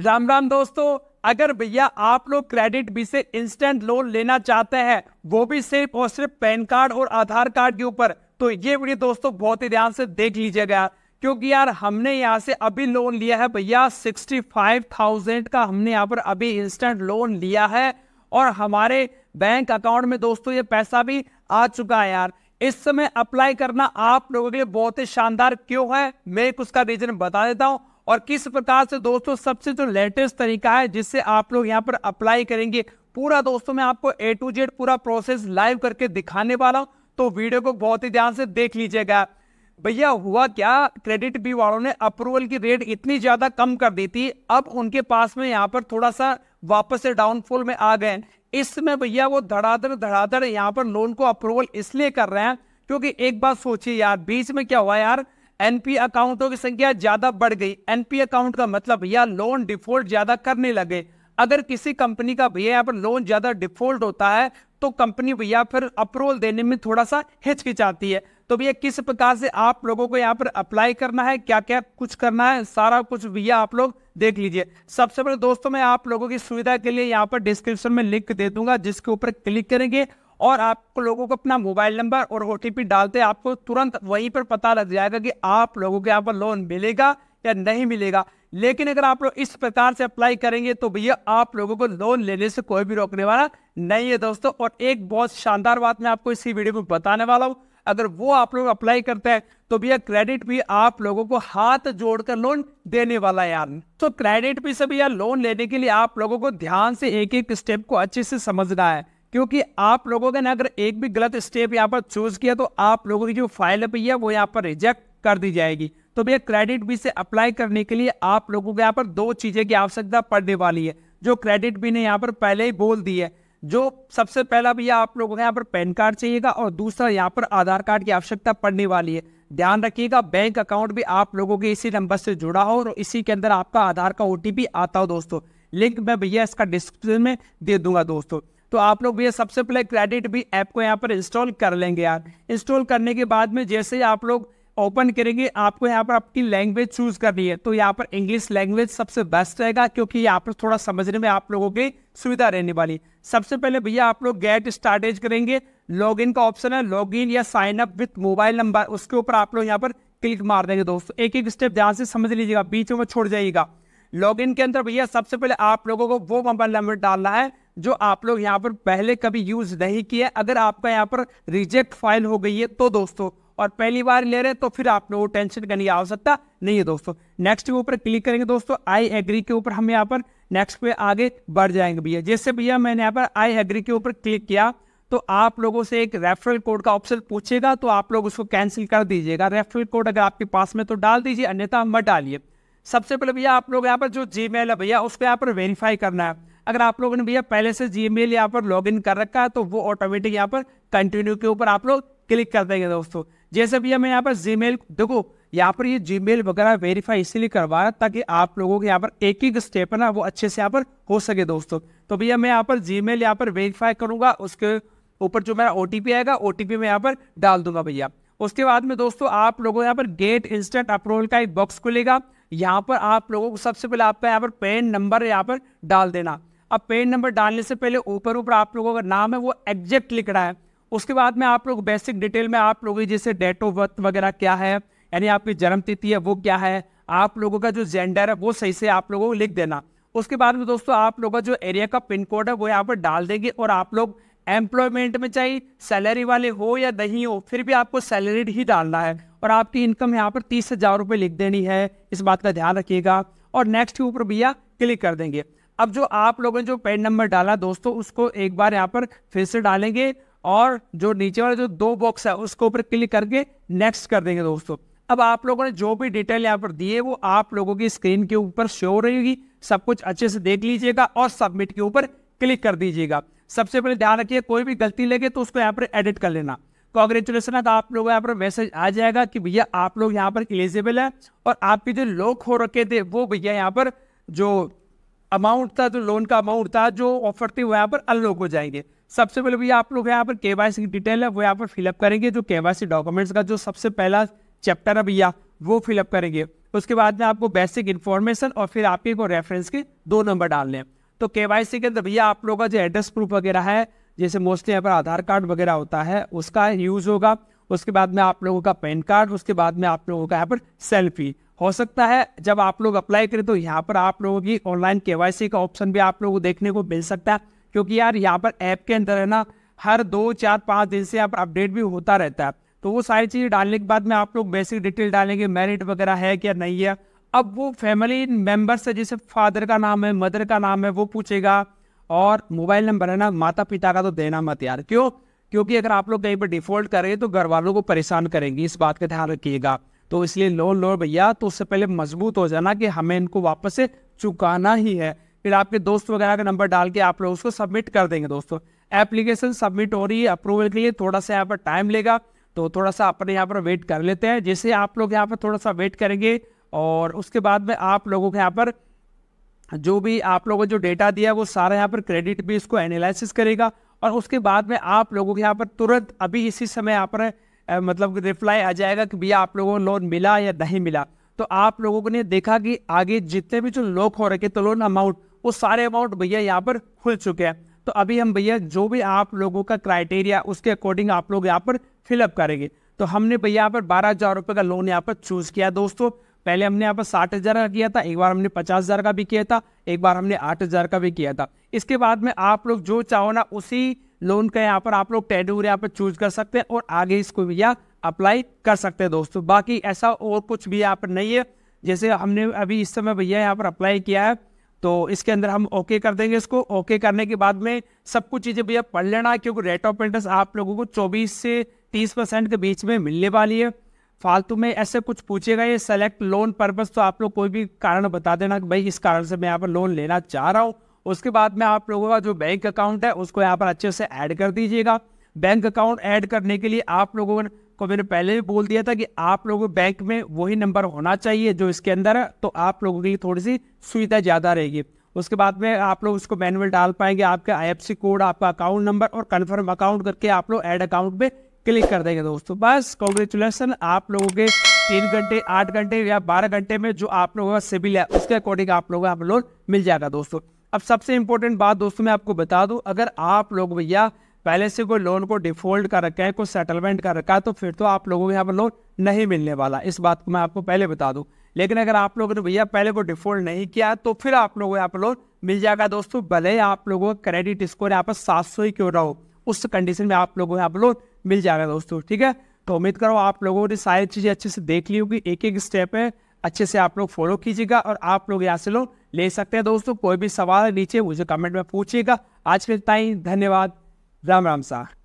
राम राम दोस्तों अगर भैया आप लोग क्रेडिट भी से इंस्टेंट लोन लेना चाहते हैं वो भी सिर्फ और सिर्फ पैन कार्ड और आधार कार्ड के ऊपर तो ये वीडियो दोस्तों बहुत ही ध्यान से देख लीजिएगा क्योंकि यार हमने यहाँ से अभी लोन लिया है भैया सिक्सटी फाइव थाउजेंड का हमने यहाँ पर अभी इंस्टेंट लोन लिया है और हमारे बैंक अकाउंट में दोस्तों ये पैसा भी आ चुका है यार इस समय अप्लाई करना आप लोगों के लिए बहुत ही शानदार क्यों है मैं उसका रीजन बता देता हूँ और किस प्रकार से दोस्तों सबसे जो लेटेस्ट तरीका है जिससे आप लोग यहाँ पर अप्लाई करेंगे पूरा दोस्तों मैं आपको ए टू जेड पूरा प्रोसेस लाइव करके दिखाने वाला हूँ तो वीडियो को बहुत ही ध्यान से देख लीजिएगा भैया हुआ क्या क्रेडिट बी वालों ने अप्रूवल की रेट इतनी ज़्यादा कम कर दी थी अब उनके पास में यहाँ पर थोड़ा सा वापस से डाउनफॉल में आ गए इसमें भैया वो धड़ाधड़ धड़ाधड़ यहाँ पर लोन को अप्रूवल इसलिए कर रहे हैं क्योंकि एक बात सोचिए यार बीच में क्या हुआ यार एनपी अकाउंटों की संख्या ज्यादा बढ़ गई एनपी अकाउंट का मतलब भैया लोन डिफॉल्ट ज्यादा करने लगे अगर किसी कंपनी का भैया यहाँ पर लोन ज्यादा डिफॉल्ट होता है तो कंपनी भैया फिर अप्रूवल देने में थोड़ा सा हिचकिचाती है तो भैया किस प्रकार से आप लोगों को यहाँ पर अप्लाई करना है क्या क्या कुछ करना है सारा कुछ भैया आप लोग देख लीजिए सबसे पहले दोस्तों मैं आप लोगों की सुविधा के लिए यहाँ पर डिस्क्रिप्शन में लिंक दे दूंगा जिसके ऊपर क्लिक करेंगे और आपको लोगों को अपना मोबाइल नंबर और ओ डालते आपको तुरंत वहीं पर पता लग जाएगा कि आप लोगों के यहाँ पर लोन मिलेगा या नहीं मिलेगा लेकिन अगर आप लोग इस प्रकार से अप्लाई करेंगे तो भैया आप लोगों को लोन लेने से कोई भी रोकने वाला नहीं है दोस्तों और एक बहुत शानदार बात मैं आपको इसी वीडियो में बताने वाला हूँ अगर वो आप लोग अप्लाई करते हैं तो भैया क्रेडिट भी आप लोगों को हाथ जोड़कर लोन देने वाला है यार तो क्रेडिट भी से भैया लोन लेने के लिए आप लोगों को ध्यान से एक एक स्टेप को अच्छे से समझना है क्योंकि आप लोगों ने अगर एक भी गलत स्टेप यहाँ पर चूज किया तो आप लोगों की जो फाइल भी है वो यहाँ पर रिजेक्ट कर दी जाएगी तो भैया क्रेडिट बी से अप्लाई करने के लिए आप लोगों को यहाँ पर दो चीज़ें की आवश्यकता पड़ने वाली है जो क्रेडिट बी ने यहाँ पर पहले ही बोल दी है जो सबसे पहला भैया आप लोगों को यहाँ पर पैन कार्ड चाहिएगा और दूसरा यहाँ पर आधार कार्ड की आवश्यकता पड़ने वाली है ध्यान रखिएगा बैंक अकाउंट भी आप लोगों के इसी नंबर से जुड़ा हो और इसी के अंदर आपका आधार का ओ आता हो दोस्तों लिंक मैं भैया इसका डिस्क्रिप्शन में दे दूंगा दोस्तों तो आप लोग भैया सबसे पहले क्रेडिट भी ऐप को यहाँ पर इंस्टॉल कर लेंगे यार इंस्टॉल करने के बाद में जैसे ही आप लोग ओपन करेंगे आपको यहाँ पर आपकी लैंग्वेज चूज करनी है तो यहाँ पर इंग्लिश लैंग्वेज सबसे बेस्ट रहेगा क्योंकि यहाँ पर थोड़ा समझने में आप लोगों की सुविधा रहने वाली सबसे पहले भैया आप लोग गेट स्टार्टेज करेंगे लॉग का ऑप्शन है लॉग या sign up with mobile number उसके ऊपर आप लोग यहाँ पर क्लिक मार देंगे दोस्तों एक एक स्टेप ध्यान से समझ लीजिएगा बीच में छोड़ जाइएगा लॉगिन के अंदर भैया सबसे पहले आप लोगों को वो मोबाइल नंबर डालना है जो आप लोग यहाँ पर पहले कभी यूज़ नहीं किया अगर आपका यहाँ पर रिजेक्ट फाइल हो गई है तो दोस्तों और पहली बार ले रहे हैं तो फिर आप लोगों को टेंशन करने की आवश्यकता नहीं है दोस्तों नेक्स्ट के ऊपर क्लिक करेंगे दोस्तों आई एग्री के ऊपर हम यहाँ पर नेक्स्ट पे आगे बढ़ जाएंगे भैया जैसे भैया मैंने यहाँ पर आई एग्री के ऊपर क्लिक किया तो आप लोगों से एक रेफरल कोड का ऑप्शन पूछेगा तो आप लोग उसको कैंसिल कर दीजिएगा रेफरल कोड अगर आपके पास में तो डाल दीजिए अन्यथा मत डालिए सबसे पहले भैया आप लोग यहाँ पर जो जी है भैया उसको यहाँ पर वेरीफाई करना है अगर आप लोगों ने भैया पहले से जी मेल यहाँ पर लॉग इन कर रखा है तो वो ऑटोमेटिक यहाँ पर कंटिन्यू के ऊपर आप लोग क्लिक कर देंगे दोस्तों जैसे भैया मैं यहाँ पर जी देखो यहाँ पर ये जी वगैरह वेरीफाई इसीलिए करवा रहा ताकि आप लोगों के यहाँ पर एक एक स्टेप है ना वो अच्छे से यहाँ पर हो सके दोस्तों तो भैया मैं यहाँ पर जी मेल यहाँ पर वेरीफाई करूँगा उसके ऊपर जो मेरा ओ आएगा ओ मैं यहाँ पर डाल दूंगा भैया उसके बाद में दोस्तों आप लोगों यहाँ पर गेट इंस्टेंट अप्रूवल का एक बॉक्स खुलेगा यहाँ पर आप लोगों को सबसे पहले आपका यहाँ पर पेन नंबर यहाँ पर डाल देना अब पेज नंबर डालने से पहले ऊपर ऊपर आप लोगों का नाम है वो एग्जैक्ट लिख रहा है उसके बाद में आप लोग बेसिक डिटेल में आप लोगों की जैसे डेट ऑफ बर्थ वगैरह क्या है यानी आपकी जन्म तिथि है वो क्या है आप लोगों का जो जेंडर है वो सही से आप लोगों को लिख देना उसके बाद में दोस्तों आप लोगों का जो एरिया का पिन कोड है वो यहाँ पर डाल देंगे और आप लोग एम्प्लॉयमेंट में चाहे सैलरी वाले हो या नहीं हो फिर भी आपको सैलरीड ही डालना है और आपकी इनकम यहाँ पर तीस हज़ार रुपये लिख देनी है इस बात का ध्यान रखिएगा और नेक्स्ट के ऊपर भैया क्लिक कर देंगे अब जो आप लोगों ने जो पेड नंबर डाला दोस्तों उसको एक बार यहाँ पर फिर से डालेंगे और जो नीचे वाला जो दो बॉक्स है उसके ऊपर क्लिक करके नेक्स्ट कर देंगे दोस्तों अब आप लोगों ने जो भी डिटेल यहाँ पर दिए वो आप लोगों की स्क्रीन के ऊपर शो हो रही होगी सब कुछ अच्छे से देख लीजिएगा और सबमिट के ऊपर क्लिक कर दीजिएगा सबसे पहले ध्यान रखिए कोई भी गलती लगे तो उसको यहाँ पर एडिट कर लेना कॉन्ग्रेचुलेसन है तो आप लोगों यहाँ पर मैसेज आ जाएगा कि भैया आप लोग यहाँ पर एलिजिबल है और आपके जो लोग हो रखे थे वो भैया यहाँ पर जो अमाउंट था जो लोन का अमाउंट था जो ऑफर थे वो यहाँ पर अनलॉक हो जाएंगे सबसे पहले भैया आप लोग यहाँ पर के वाई सी डिटेल है वो यहाँ पर फिलअप करेंगे जो के वाई सी डॉक्यूमेंट्स का जो सबसे पहला चैप्टर है भैया वो फिलअप करेंगे उसके बाद में आपको बेसिक इन्फॉर्मेशन और फिर आपके को रेफरेंस के दो नंबर डालने हैं तो के वाई सी के अंदर भैया आप लोगों का जो एड्रेस प्रूफ वगैरह है जैसे मोस्टली यहाँ पर आधार कार्ड वगैरह होता है उसका यूज़ होगा उसके बाद में आप लोगों का पैन कार्ड उसके बाद में आप लोगों का यहाँ पर सेल्फी हो सकता है जब आप लोग अप्लाई करें तो यहाँ पर आप लोगों की ऑनलाइन के का ऑप्शन भी आप लोगों को देखने को मिल सकता है क्योंकि यार यहाँ पर ऐप के अंदर है ना हर दो चार पाँच दिन से यहाँ पर अपडेट भी होता रहता है तो वो सारी चीज़ें डालने के बाद में आप लोग बेसिक डिटेल डालेंगे मेरिट वगैरह है क्या नहीं है अब वो फैमिली मेम्बर से जैसे फादर का नाम है मदर का नाम है वो पूछेगा और मोबाइल नंबर है ना माता पिता का तो देना मत यार क्यों क्योंकि अगर आप लोग कहीं पर डिफॉल्ट करेंगे तो घर वालों को परेशान करेंगे इस बात का ध्यान रखिएगा तो इसलिए लोन लो भैया तो उससे पहले मजबूत हो जाना कि हमें इनको वापस से चुकाना ही है फिर आपके दोस्त वगैरह का नंबर डाल के आप लोग उसको सबमिट कर देंगे दोस्तों एप्लीकेशन सबमिट हो रही है अप्रूवल के लिए थोड़ा सा यहाँ पर टाइम लेगा तो थोड़ा सा अपने यहाँ पर वेट कर लेते हैं जैसे आप लोग यहाँ पर थोड़ा सा वेट करेंगे और उसके बाद में आप लोगों के यहाँ पर जो भी आप लोगों को जो डेटा दिया वो सारा यहाँ पर क्रेडिट भी इसको एनालिसिस करेगा और उसके बाद में आप लोगों के यहाँ पर तुरंत अभी इसी समय यहाँ पर मतलब रिप्लाई आ जाएगा कि भैया आप लोगों को लोन मिला या नहीं मिला तो आप लोगों ने देखा कि आगे जितने भी जो लोक हो रखे तो लोन अमाउंट वो सारे अमाउंट भैया यहाँ पर खुल चुके हैं तो अभी हम भैया जो भी आप लोगों का क्राइटेरिया उसके अकॉर्डिंग आप लोग यहाँ पर फिलअप करेंगे तो हमने भैया यहाँ पर बारह हज़ार रुपये का लोन यहाँ पर चूज़ किया दोस्तों पहले हमने यहाँ पर साठ हज़ार का किया था एक बार हमने पचास हज़ार का भी किया था एक बार हमने आठ हज़ार का भी किया था इसके बाद में आप लोग जो चाहो ना उसी लोन का यहाँ पर आप लोग टेडूर यहाँ पर चूज कर सकते हैं और आगे इसको भैया अप्लाई कर सकते हैं दोस्तों बाकी ऐसा और कुछ भी यहाँ पर नहीं है जैसे हमने अभी इस समय भैया यहाँ पर अप्लाई किया है तो इसके अंदर हम ओके कर देंगे इसको ओके करने के बाद में सब कुछ चीज़ें भैया पढ़ लेना क्योंकि रेट ऑफ इंटरेस्ट आप लोगों को चौबीस से तीस परसेंट के बीच में मिलने वाली है फालतू में ऐसे कुछ पूछेगा ये सेलेक्ट लोन पर्पज़ तो आप लोग कोई भी कारण बता देना कि भाई इस कारण से मैं यहाँ पर लोन लेना चाह रहा हूँ उसके बाद में आप लोगों का जो बैंक अकाउंट है उसको यहाँ पर अच्छे से ऐड कर दीजिएगा बैंक अकाउंट ऐड करने के लिए आप लोगों को मैंने पहले भी बोल दिया था कि आप लोगों बैंक में वही नंबर होना चाहिए जो इसके अंदर है तो आप लोगों की थोड़ी सी सुविधा ज़्यादा रहेगी उसके बाद में आप लोग उसको मैनुअल डाल पाएंगे आपके आई कोड आपका अकाउंट नंबर और कन्फर्म अकाउंट करके आप लोग ऐड अकाउंट में क्लिक कर देंगे दोस्तों बस कॉन्ग्रेचुलेसन आप लोगों के तीन घंटे आठ घंटे या बारह घंटे में जो आप लोगों का सिविल है उसके अकॉर्डिंग आप लोगों का हम लोन मिल जाएगा दोस्तों अब सबसे इंपॉर्टेंट बात दोस्तों मैं आपको बता दूं अगर आप लोग भैया पहले से कोई लोन को डिफॉल्ट कर रखा है कोई सेटलमेंट कर रखा है तो फिर तो आप लोगों को यहाँ पर लोन नहीं मिलने वाला इस बात को मैं आपको पहले बता दूँ लेकिन अगर आप लोगों ने भैया पहले को डिफॉल्ट नहीं किया तो फिर आप लोगों को यहाँ पर लोन मिल जाएगा दोस्तों भले आप लोगों का क्रेडिट स्कोर यहाँ पर सात सौ ही क्यों रहा हो उस कंडीशन में आप लोगों को यहाँ पर लोन मिल जाएगा दोस्तों ठीक है तो उम्मीद करो आप लोगों ने सारी चीज़ें अच्छे से देख ली होगी एक एक स्टेप है अच्छे से आप लोग फॉलो कीजिएगा और आप लोग यहाँ से लोन ले सकते हैं दोस्तों कोई भी सवाल नीचे मुझे कमेंट में पूछिएगा आज के इतना ही धन्यवाद राम राम साह